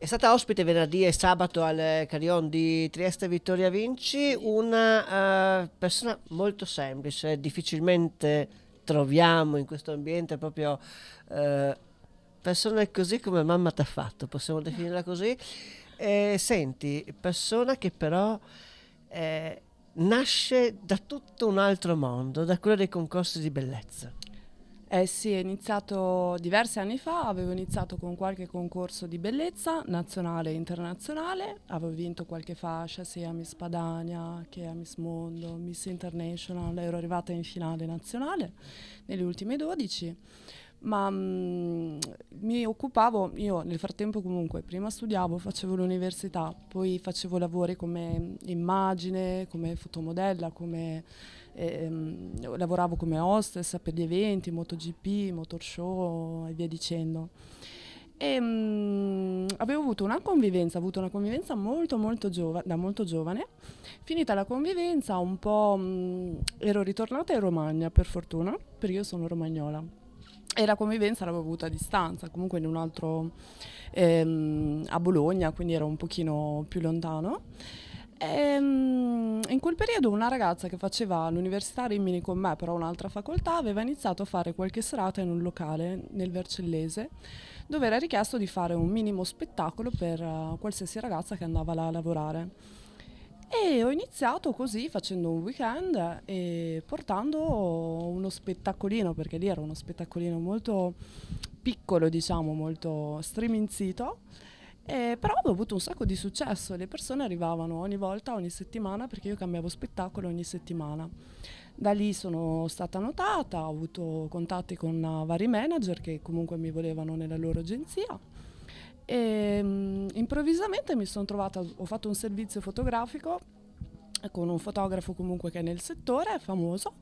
È stata ospite venerdì e sabato al Carion di Trieste Vittoria Vinci una uh, persona molto semplice, difficilmente troviamo in questo ambiente proprio uh, persone così come mamma t'ha fatto, possiamo definirla così. E, senti, persona che però eh, nasce da tutto un altro mondo, da quello dei concorsi di bellezza. Eh sì, è iniziato diversi anni fa, avevo iniziato con qualche concorso di bellezza nazionale e internazionale, avevo vinto qualche fascia sia Miss Padania che a Miss Mondo, Miss International, ero arrivata in finale nazionale nelle ultime 12 ma mh, mm, mi occupavo, io nel frattempo comunque prima studiavo, facevo l'università, poi facevo lavori come immagine, come fotomodella, come ehm, lavoravo come hostess per gli eventi, MotoGP, Motor Show e via dicendo. E, ehm, mh, avevo avuto una convivenza, avuto una convivenza molto, molto giovane, da molto giovane. Finita la convivenza, un po' mh, mm, ero ritornata in Romagna, per fortuna, perché io sono romagnola. E la convivenza l'avevo avuta a distanza, comunque in un altro, ehm, a Bologna, quindi era un pochino più lontano. E, ehm, in quel periodo una ragazza che faceva l'università Rimini con me, però un'altra facoltà, aveva iniziato a fare qualche serata in un locale nel Vercellese dove era richiesto di fare un minimo spettacolo per uh, qualsiasi ragazza che andava là a lavorare. E ho iniziato così facendo un weekend e portando uno spettacolino, perché lì era uno spettacolino molto piccolo, diciamo, molto striminzito. Eh, però avevo avuto un sacco di successo, le persone arrivavano ogni volta, ogni settimana, perché io cambiavo spettacolo ogni settimana. Da lì sono stata notata, ho avuto contatti con eh, vari manager che comunque mi volevano nella loro agenzia. E, ehm, improvvisamente mi sono trovata, ho fatto un servizio fotografico con un fotografo comunque che è nel settore, è famoso,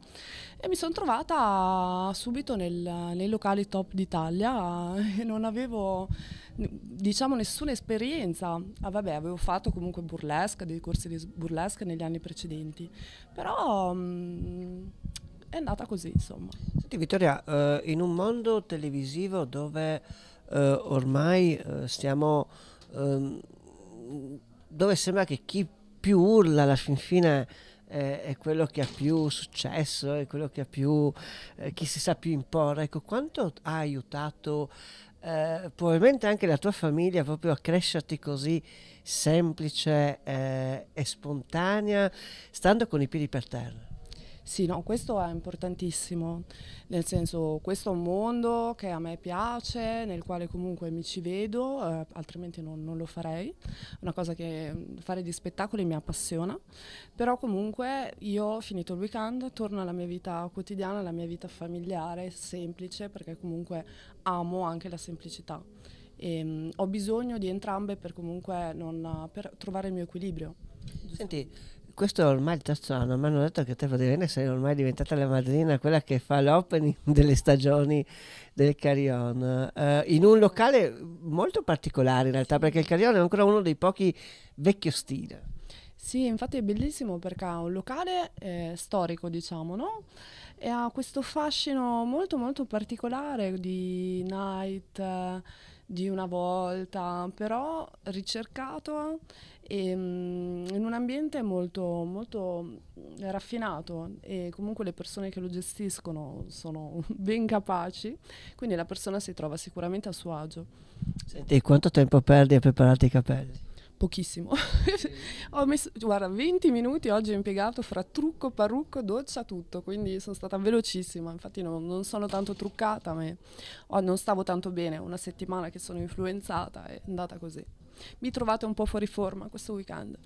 e mi sono trovata subito nel, nei locali top d'Italia e non avevo, diciamo, nessuna esperienza. Ah, vabbè, avevo fatto comunque burlesque, dei corsi di burlesque negli anni precedenti, però... Mh, mm, è andata così, insomma. Senti Vittoria, eh, in un mondo televisivo dove eh, ormai eh, stiamo... Ehm, dove sembra che chi più urla alla fin fine eh, è quello che ha più successo, è quello che ha più, eh, chi si sa più imporre. Ecco, quanto ha aiutato eh, probabilmente anche la tua famiglia proprio a crescerti così semplice eh, e spontanea, stando con i piedi per terra? Sì, no, questo è importantissimo, nel senso questo è un mondo che a me piace, nel quale comunque mi ci vedo, eh, altrimenti non, non, lo farei, una cosa che mm, fare di spettacoli mi appassiona, però comunque io ho finito il weekend, torno alla mia vita quotidiana, alla mia vita familiare, semplice, perché comunque amo anche la semplicità. E, ehm, mh, ho bisogno di entrambe per comunque non, per trovare il mio equilibrio. Senti, questo è ormai il terzo anno, mi hanno detto che te bene, sei ormai diventata la madrina, quella che fa l'opening delle stagioni del Carion, eh, in un locale molto particolare in realtà, perché il Carion è ancora uno dei pochi vecchio stile. Sì, infatti è bellissimo perché ha un locale eh, storico, diciamo, no? E ha questo fascino molto molto particolare di night... Eh, di una volta, però ricercato e, ehm, in un ambiente molto, molto mm, raffinato e comunque le persone che lo gestiscono sono ben capaci, quindi la persona si trova sicuramente a suo agio. Senti, quanto tempo perdi a prepararti i capelli? pochissimo. Ho messo, guarda, 20 minuti oggi ho impiegato fra trucco, parrucco, doccia, tutto, quindi sono stata velocissima, infatti no, non sono tanto truccata, ma oh, non stavo tanto bene, una settimana che sono influenzata, è andata così. Mi trovate un po' fuori forma questo weekend.